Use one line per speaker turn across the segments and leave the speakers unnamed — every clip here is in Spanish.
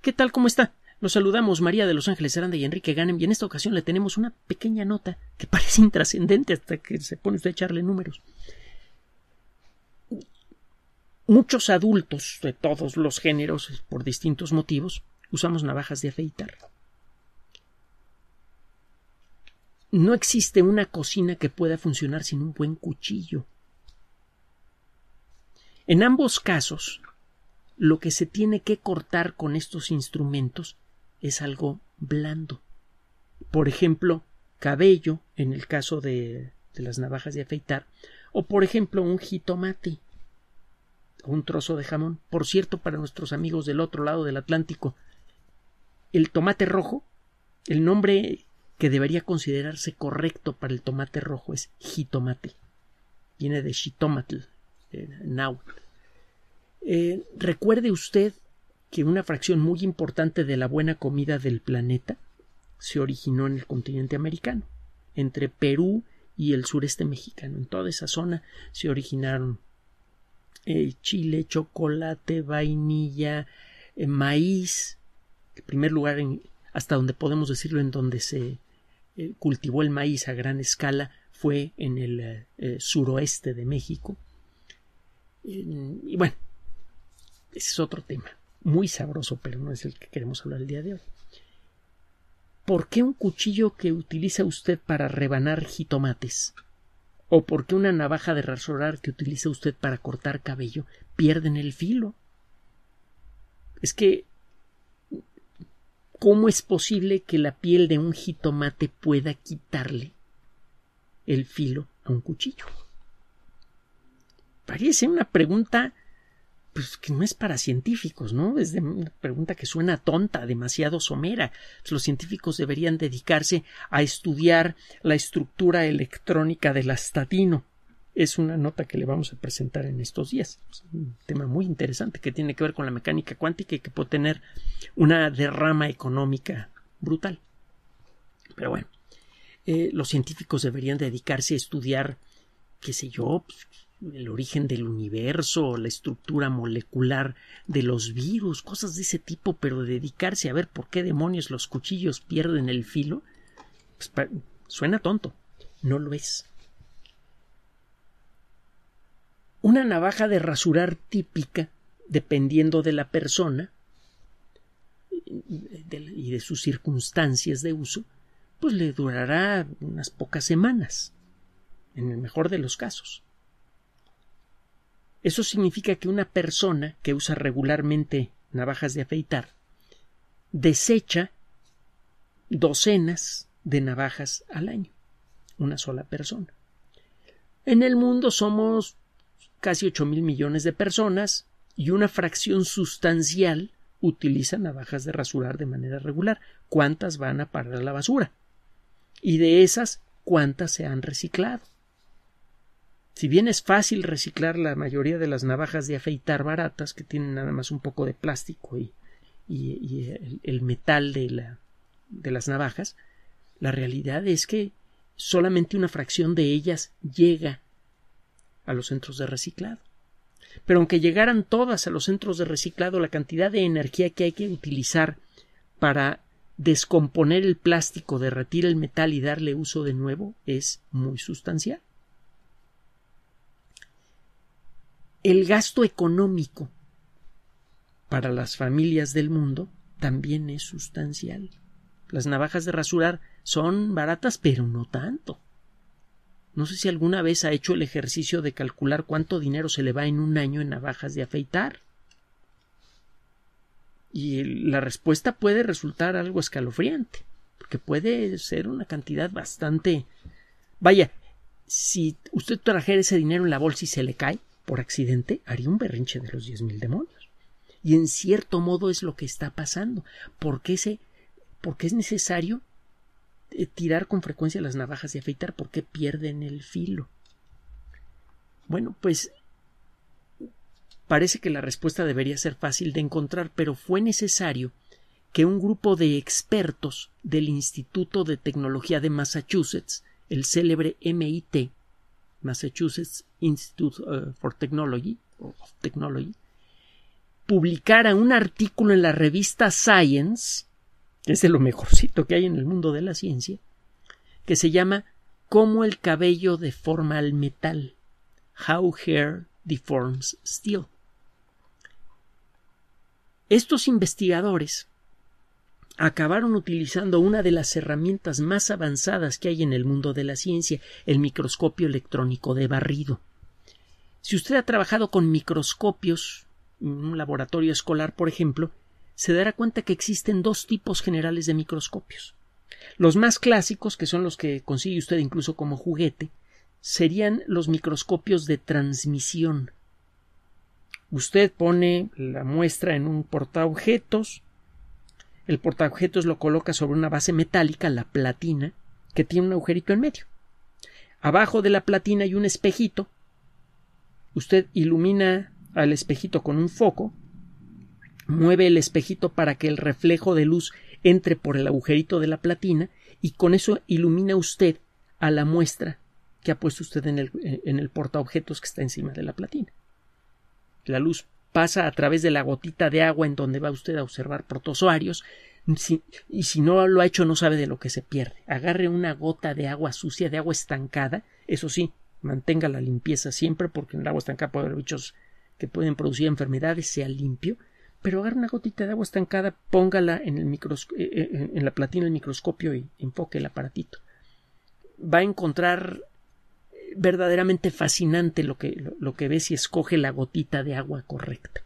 ¿Qué tal? ¿Cómo está? Los saludamos María de Los Ángeles Aranda y Enrique Ganem y en esta ocasión le tenemos una pequeña nota que parece intrascendente hasta que se pone usted a echarle números. Muchos adultos de todos los géneros, por distintos motivos, usamos navajas de afeitar. No existe una cocina que pueda funcionar sin un buen cuchillo. En ambos casos, lo que se tiene que cortar con estos instrumentos es algo blando. Por ejemplo, cabello, en el caso de, las navajas de afeitar, o por ejemplo un jitomate un trozo de jamón. Por cierto, para nuestros amigos del otro lado del Atlántico, el tomate rojo, el nombre que debería considerarse correcto para el tomate rojo es jitomate. Viene de jitomatl, náhuatl. Eh, recuerde usted que una fracción muy importante de la buena comida del planeta se originó en el continente americano, entre Perú y el sureste mexicano. En toda esa zona se originaron eh, chile, chocolate, vainilla, eh, maíz, el primer lugar hasta donde podemos decirlo, en donde se cultivó el maíz a gran escala fue en el suroeste de México. y bueno, ese es otro tema, muy sabroso, pero no es el que queremos hablar el día de hoy. ¿Por qué un cuchillo que utiliza usted para rebanar jitomates o por qué una navaja de rasurar que utiliza usted para cortar cabello pierden el filo? Es que ¿cómo es posible que la piel de un jitomate pueda quitarle el filo a un cuchillo? Parece una pregunta pues, que no es para científicos, ¿no? Es una pregunta que suena tonta, demasiado somera. Pues, los científicos deberían dedicarse a estudiar la estructura electrónica del astatino. Es una nota que le vamos a presentar en estos días. Es un tema muy interesante que tiene que ver con la mecánica cuántica y que puede tener una derrama económica brutal. Pero bueno, eh, los científicos deberían dedicarse a estudiar, qué sé yo, pues, el origen del universo, la estructura molecular de los virus, cosas de ese tipo, pero dedicarse a ver por qué demonios los cuchillos pierden el filo, pues, suena tonto, no lo es. Una navaja de rasurar típica, dependiendo de la persona y de sus circunstancias de uso, pues le durará unas pocas semanas, en el mejor de los casos eso significa que una persona que usa regularmente navajas de afeitar desecha docenas de navajas al año, una sola persona. En el mundo somos casi 8 mil millones de personas y una fracción sustancial utiliza navajas de rasurar de manera regular. ¿Cuántas van a parar a la basura? Y de esas, ¿cuántas se han reciclado? Si bien es fácil reciclar la mayoría de las navajas de afeitar baratas, que tienen nada más un poco de plástico y, el, metal de, de las navajas, la realidad es que solamente una fracción de ellas llega a los centros de reciclado. Pero aunque llegaran todas a los centros de reciclado, la cantidad de energía que hay que utilizar para descomponer el plástico, derretir el metal y darle uso de nuevo es muy sustancial. el gasto económico para las familias del mundo también es sustancial. Las navajas de rasurar son baratas, pero no tanto. No sé si alguna vez ha hecho el ejercicio de calcular cuánto dinero se le va en un año en navajas de afeitar. Y la respuesta puede resultar algo escalofriante, porque puede ser una cantidad bastante... Vaya, si usted trajera ese dinero en la bolsa y se le cae, por accidente haría un berrinche de los diez mil demonios. Y en cierto modo es lo que está pasando, porque, qué porque es necesario eh, tirar con frecuencia las navajas y afeitar porque pierden el filo. Bueno, pues parece que la respuesta debería ser fácil de encontrar, pero fue necesario que un grupo de expertos del Instituto de Tecnología de Massachusetts, el célebre MIT, Massachusetts Institute eh, for Technology, publicara un artículo en la revista Science, que es de lo mejorcito que hay en el mundo de la ciencia, que se llama Cómo el cabello deforma al metal, How Hair Deforms Steel. Estos investigadores acabaron utilizando una de las herramientas más avanzadas que hay en el mundo de la ciencia, el microscopio electrónico de barrido. Si usted ha trabajado con microscopios en un laboratorio escolar, por ejemplo, se dará cuenta que existen dos tipos generales de microscopios. Los más clásicos, que son los que consigue usted incluso como juguete, serían los microscopios de transmisión. Usted pone la muestra en un portaobjetos, el portaobjetos lo coloca sobre una base metálica, la platina, que tiene un agujerito en medio. Abajo de la platina hay un espejito. Usted ilumina al espejito con un foco, mueve el espejito para que el reflejo de luz entre por el agujerito de la platina y con eso ilumina usted a la muestra que ha puesto usted en el, en el portaobjetos que está encima de la platina. La luz pasa a través de la gotita de agua en donde va usted a observar protozoarios y si no lo ha hecho no sabe de lo que se pierde. Agarre una gota de agua sucia, de agua estancada, eso sí, mantenga la limpieza siempre porque en el agua estancada puede haber bichos que pueden producir enfermedades, sea limpio, pero agarre una gotita de agua estancada, póngala en, el eh, eh, en la platina del microscopio y enfoque el aparatito. Va a encontrar verdaderamente fascinante lo que, lo, si que ves si escoge la gotita de agua correcta.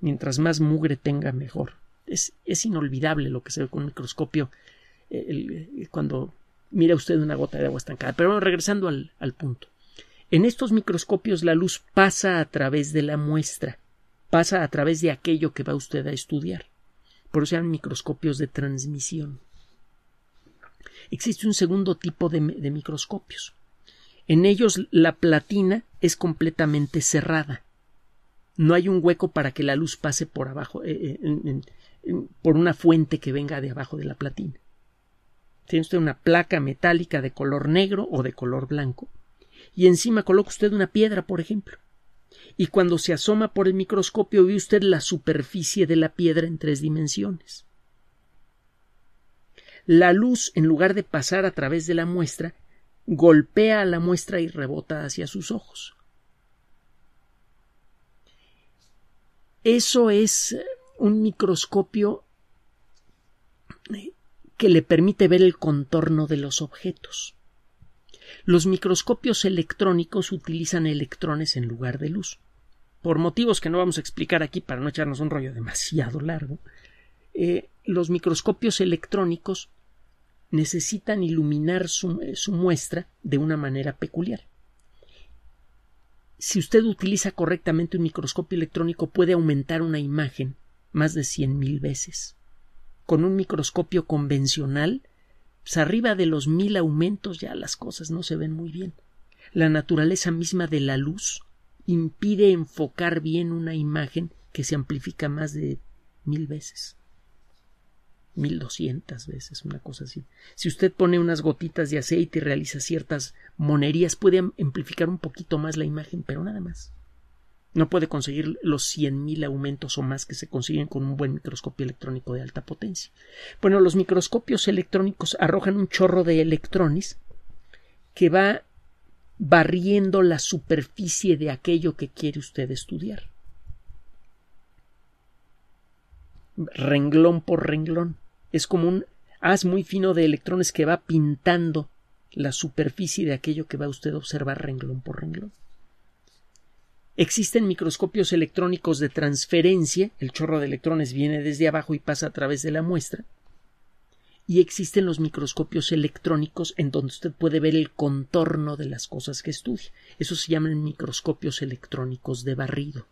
Mientras más mugre tenga, mejor. Es, es inolvidable lo que se ve con un microscopio eh, eh, cuando mira usted una gota de agua estancada. Pero regresando al, punto. En estos microscopios la luz pasa a través de la muestra, pasa a través de aquello que va usted a estudiar. Por eso microscopios de transmisión. Existe un segundo tipo de microscopios, en ellos la platina es completamente cerrada. No hay un hueco para que la luz pase por abajo, eh, eh, por una fuente que venga de abajo de la platina. Tiene usted una placa metálica de color negro o de color blanco y encima coloca usted una piedra, por ejemplo. Y cuando se asoma por el microscopio ve usted la superficie de la piedra en tres dimensiones. La luz, en lugar de pasar a través de la muestra, golpea la muestra y rebota hacia sus ojos. Eso es un microscopio eh, que le permite ver el contorno de los objetos. Los microscopios electrónicos utilizan electrones en lugar de luz. Por motivos que no vamos a explicar aquí para no echarnos un rollo demasiado largo, eh, los microscopios electrónicos necesitan iluminar eh, su, muestra de una manera peculiar. Si usted utiliza correctamente un microscopio electrónico puede aumentar una imagen más de cien mil veces. Con un microscopio convencional, pues, arriba de los mil aumentos ya las cosas no se ven muy bien. La naturaleza misma de la luz impide enfocar bien una imagen que se amplifica más de mil veces. 1200 veces, una cosa así. Si usted pone unas gotitas de aceite y realiza ciertas monerías, puede amplificar un poquito más la imagen, pero nada más. No puede conseguir los 100.000 aumentos o más que se consiguen con un buen microscopio electrónico de alta potencia. Bueno, los microscopios electrónicos arrojan un chorro de electrones que va barriendo la superficie de aquello que quiere usted estudiar. Renglón por renglón es como un haz muy fino de electrones que va pintando la superficie de aquello que va usted a observar renglón por renglón. Existen microscopios electrónicos de transferencia, el chorro de electrones viene desde abajo y pasa a través de la muestra, y existen los microscopios electrónicos en donde usted puede ver el contorno de las cosas que estudia. Eso se llaman microscopios electrónicos de barrido,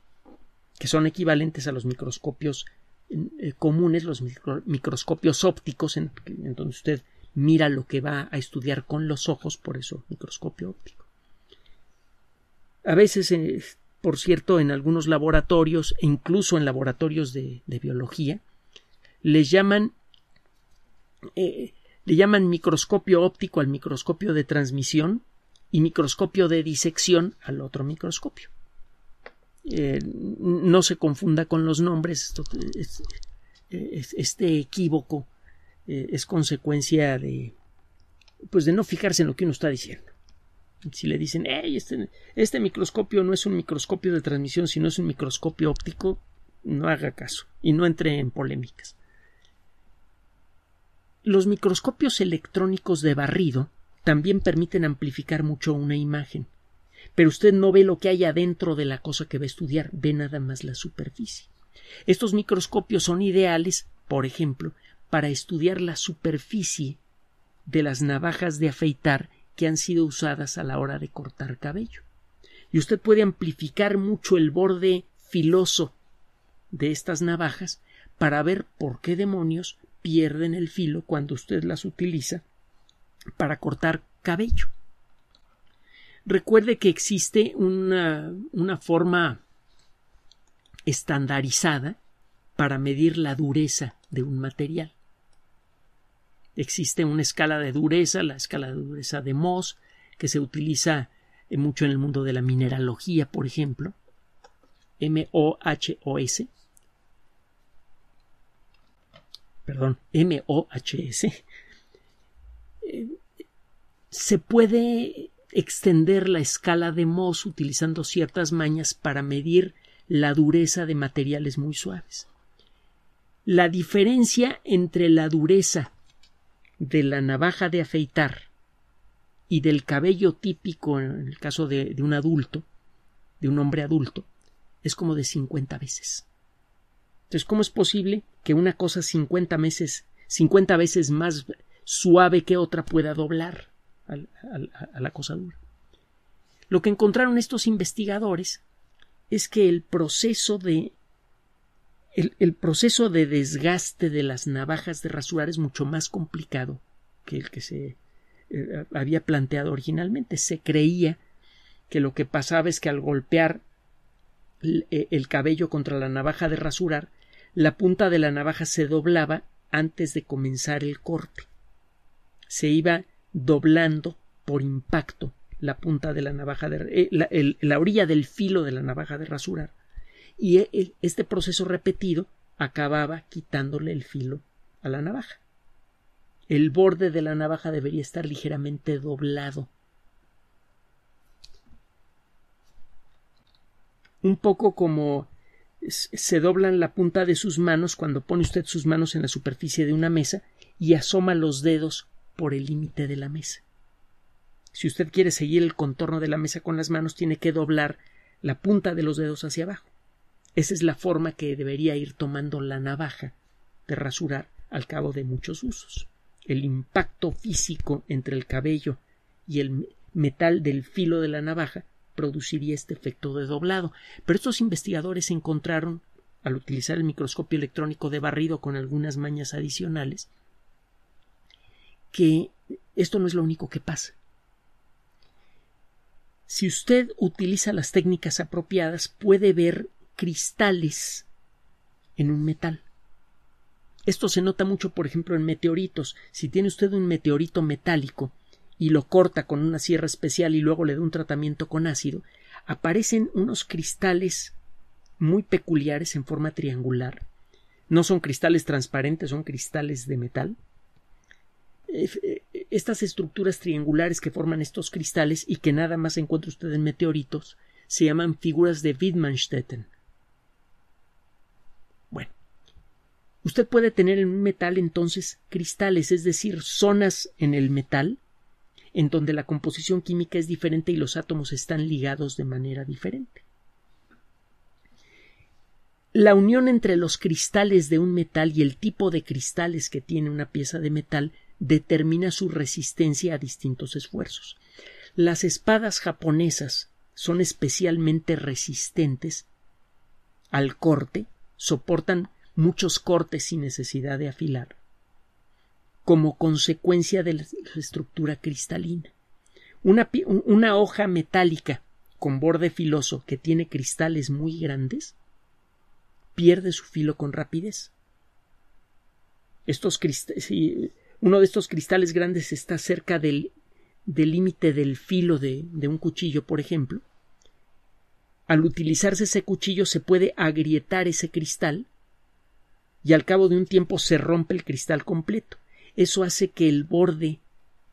que son equivalentes a los microscopios eh, comunes los microscopios ópticos, en, donde usted mira lo que va a estudiar con los ojos, por eso microscopio óptico. A veces, eh, por cierto, en algunos laboratorios, e incluso en laboratorios de, biología, les llaman eh, le llaman microscopio óptico al microscopio de transmisión y microscopio de disección al otro microscopio. Eh, no se confunda con los nombres, este equívoco eh, es consecuencia de, pues de no fijarse en lo que uno está diciendo. Si le dicen, este, este microscopio no es un microscopio de transmisión, sino es un microscopio óptico, no haga caso y no entre en polémicas. Los microscopios electrónicos de barrido también permiten amplificar mucho una imagen pero usted no ve lo que hay adentro de la cosa que va a estudiar, ve nada más la superficie. Estos microscopios son ideales, por ejemplo, para estudiar la superficie de las navajas de afeitar que han sido usadas a la hora de cortar cabello. Y usted puede amplificar mucho el borde filoso de estas navajas para ver por qué demonios pierden el filo cuando usted las utiliza para cortar cabello. Recuerde que existe una, forma estandarizada para medir la dureza de un material. Existe una escala de dureza, la escala de dureza de Mohs, que se utiliza eh, mucho en el mundo de la mineralogía, por ejemplo, m h o s perdón, M-O-H-S, eh, se puede extender la escala de Mohs utilizando ciertas mañas para medir la dureza de materiales muy suaves. La diferencia entre la dureza de la navaja de afeitar y del cabello típico en el caso de, un adulto, de un hombre adulto, es como de 50 veces. Entonces, ¿cómo es posible que una cosa 50 meses, 50 veces más suave que otra pueda doblar? a la cosa dura. Lo que encontraron estos investigadores es que el proceso de el, proceso de desgaste de las navajas de rasurar es mucho más complicado que el que se eh, había planteado originalmente. Se creía que lo que pasaba es que al golpear eh, el, cabello contra la navaja de rasurar, la punta de la navaja se doblaba antes de comenzar el corte. Se iba doblando por impacto la punta de la navaja eh, la, orilla del filo de la navaja de rasurar y eh, este proceso repetido acababa quitándole el filo a la navaja. El borde de la navaja debería estar ligeramente doblado. Un poco como se doblan la punta de sus manos cuando pone usted sus manos en la superficie de una mesa y asoma los dedos por el límite de la mesa. Si usted quiere seguir el contorno de la mesa con las manos, tiene que doblar la punta de los dedos hacia abajo. Esa es la forma que debería ir tomando la navaja de rasurar al cabo de muchos usos. El impacto físico entre el cabello y el metal del filo de la navaja produciría este efecto de doblado. Pero estos investigadores encontraron, al utilizar el microscopio electrónico de barrido con algunas mañas adicionales, que esto no es lo único que pasa. Si usted utiliza las técnicas apropiadas, puede ver cristales en un metal. Esto se nota mucho, por ejemplo, en meteoritos. Si tiene usted un meteorito metálico y lo corta con una sierra especial y luego le da un tratamiento con ácido, aparecen unos cristales muy peculiares en forma triangular. No son cristales transparentes, son cristales de metal eh, eh, eh, estas estructuras triangulares que forman estos cristales y que nada más encuentra usted en meteoritos se llaman figuras de Wittmannstetten. Bueno, usted puede tener en un metal entonces cristales, es decir, zonas en el metal en donde la composición química es diferente y los átomos están ligados de manera diferente. La unión entre los cristales de un metal y el tipo de cristales que tiene una pieza de metal determina su resistencia a distintos esfuerzos. Las espadas japonesas son especialmente resistentes al corte, soportan muchos cortes sin necesidad de afilar, como consecuencia de la estructura cristalina. Una, hoja metálica con borde filoso que tiene cristales muy grandes pierde su filo con rapidez. Estos cristales uno de estos cristales grandes está cerca del límite del, filo de, de un cuchillo, por ejemplo. Al utilizarse ese cuchillo se puede agrietar ese cristal y al cabo de un tiempo se rompe el cristal completo. Eso hace que el borde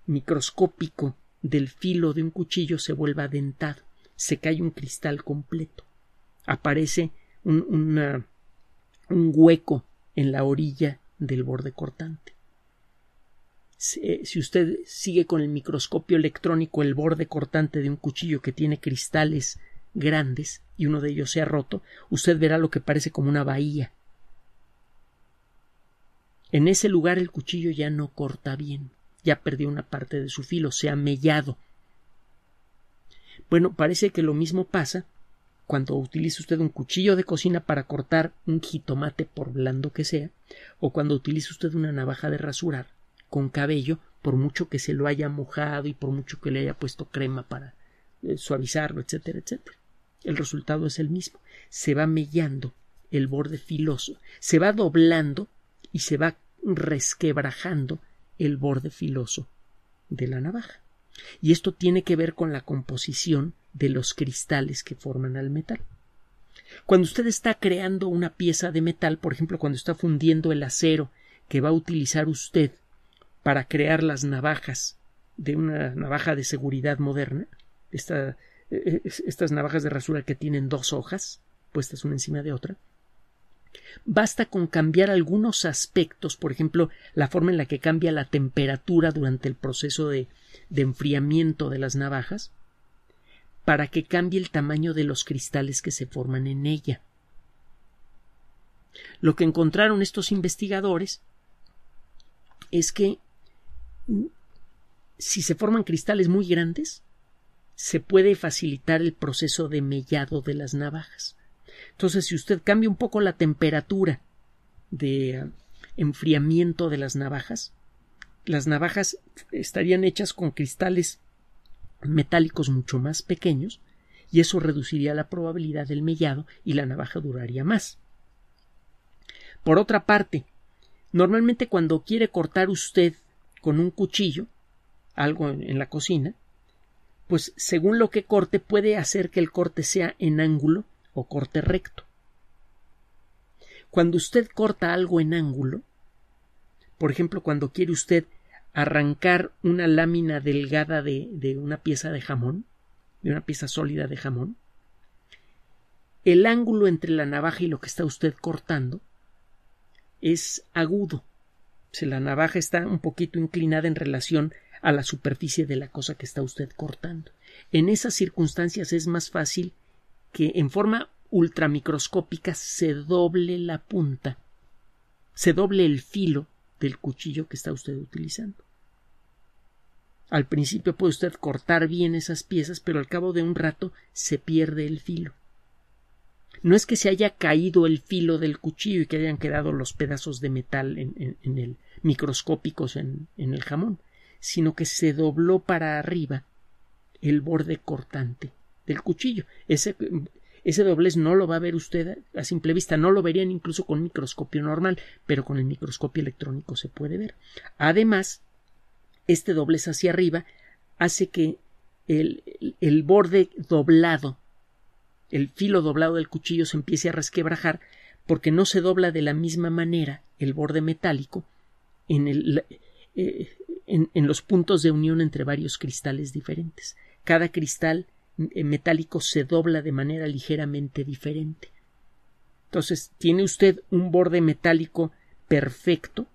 microscópico del filo de un cuchillo se vuelva dentado, se cae un cristal completo. Aparece un, un hueco en la orilla del borde cortante. Eh, si usted sigue con el microscopio electrónico el borde cortante de un cuchillo que tiene cristales grandes y uno de ellos se ha roto, usted verá lo que parece como una bahía. En ese lugar el cuchillo ya no corta bien, ya perdió una parte de su filo, se ha mellado. Bueno, parece que lo mismo pasa cuando utilice usted un cuchillo de cocina para cortar un jitomate por blando que sea, o cuando utilice usted una navaja de rasurar con cabello, por mucho que se lo haya mojado y por mucho que le haya puesto crema para eh, suavizarlo, etcétera, etcétera. El resultado es el mismo. Se va mellando el borde filoso, se va doblando y se va resquebrajando el borde filoso de la navaja. Y esto tiene que ver con la composición de los cristales que forman al metal. Cuando usted está creando una pieza de metal, por ejemplo, cuando está fundiendo el acero que va a utilizar usted para crear las navajas de una navaja de seguridad moderna, e, e, estas navajas de rasura que tienen dos hojas puestas una encima de otra. Basta con cambiar algunos aspectos, por ejemplo, la forma en la que cambia la temperatura durante el proceso de enfriamiento de las navajas, para que cambie el tamaño de los cristales que se forman en ella. Lo que encontraron estos investigadores es que si se forman cristales muy grandes, se puede facilitar el proceso de mellado de las navajas. Entonces, si usted cambia un poco la temperatura de eh, enfriamiento de las navajas, las navajas estarían hechas con cristales metálicos mucho más pequeños y eso reduciría la probabilidad del mellado y la navaja duraría más. Por otra parte, normalmente cuando quiere cortar usted con un cuchillo, algo en, la cocina, pues según lo que corte puede hacer que el corte sea en ángulo o corte recto. Cuando usted corta algo en ángulo, por ejemplo, cuando quiere usted arrancar una lámina delgada de, una pieza de jamón, de una pieza sólida de jamón, el ángulo entre la navaja y lo que está usted cortando es agudo la navaja está un poquito inclinada en relación a la superficie de la cosa que está usted cortando. En esas circunstancias es más fácil que en forma ultramicroscópica se doble la punta, se doble el filo del cuchillo que está usted utilizando. Al principio puede usted cortar bien esas piezas, pero al cabo de un rato se pierde el filo. No es que se haya caído el filo del cuchillo y que hayan quedado los pedazos de metal en, él. en, el, microscópicos en, en el jamón, sino que se dobló para arriba el borde cortante del cuchillo. Ese, ese doblez no lo va a ver usted a simple vista, no lo verían incluso con microscopio normal, pero con el microscopio electrónico se puede ver. Además, este doblez hacia arriba hace que el, el, el borde doblado, el filo doblado del cuchillo se empiece a resquebrajar porque no se dobla de la misma manera el borde metálico eh, en, los puntos de unión entre varios cristales diferentes. Cada cristal eh, metálico se dobla de manera ligeramente diferente. Entonces, tiene usted un borde metálico perfecto,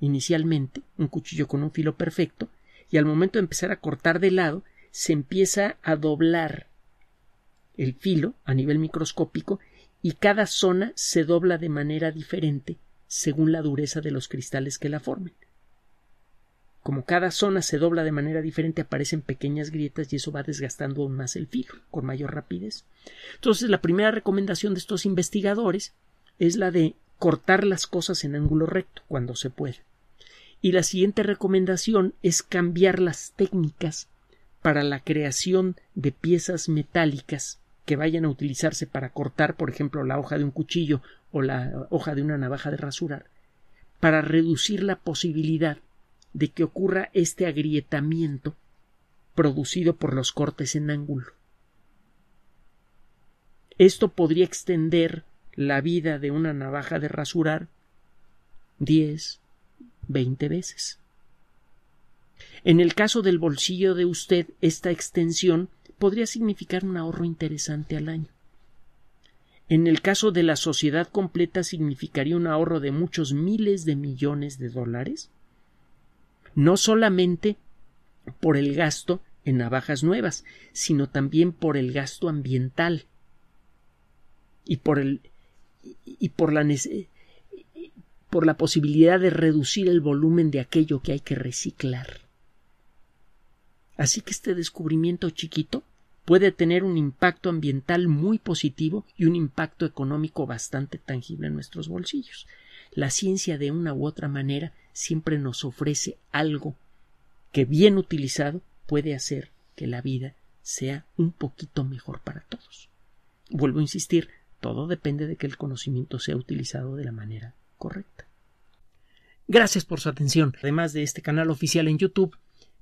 inicialmente, un cuchillo con un filo perfecto, y al momento de empezar a cortar de lado, se empieza a doblar el filo a nivel microscópico y cada zona se dobla de manera diferente según la dureza de los cristales que la formen. Como cada zona se dobla de manera diferente, aparecen pequeñas grietas y eso va desgastando aún más el filo con mayor rapidez. Entonces, la primera recomendación de estos investigadores es la de cortar las cosas en ángulo recto cuando se puede. Y la siguiente recomendación es cambiar las técnicas para la creación de piezas metálicas que vayan a utilizarse para cortar, por ejemplo, la hoja de un cuchillo o la hoja de una navaja de rasurar, para reducir la posibilidad de que ocurra este agrietamiento producido por los cortes en ángulo. Esto podría extender la vida de una navaja de rasurar 10, 20 veces. En el caso del bolsillo de usted, esta extensión podría significar un ahorro interesante al año. En el caso de la sociedad completa significaría un ahorro de muchos miles de millones de dólares, no solamente por el gasto en navajas nuevas, sino también por el gasto ambiental y por y por la por la posibilidad de reducir el volumen de aquello que hay que reciclar. Así que este descubrimiento chiquito puede tener un impacto ambiental muy positivo y un impacto económico bastante tangible en nuestros bolsillos. La ciencia de una u otra manera siempre nos ofrece algo que bien utilizado puede hacer que la vida sea un poquito mejor para todos. Vuelvo a insistir, todo depende de que el conocimiento sea utilizado de la manera correcta. Gracias por su atención. Además de este canal oficial en YouTube,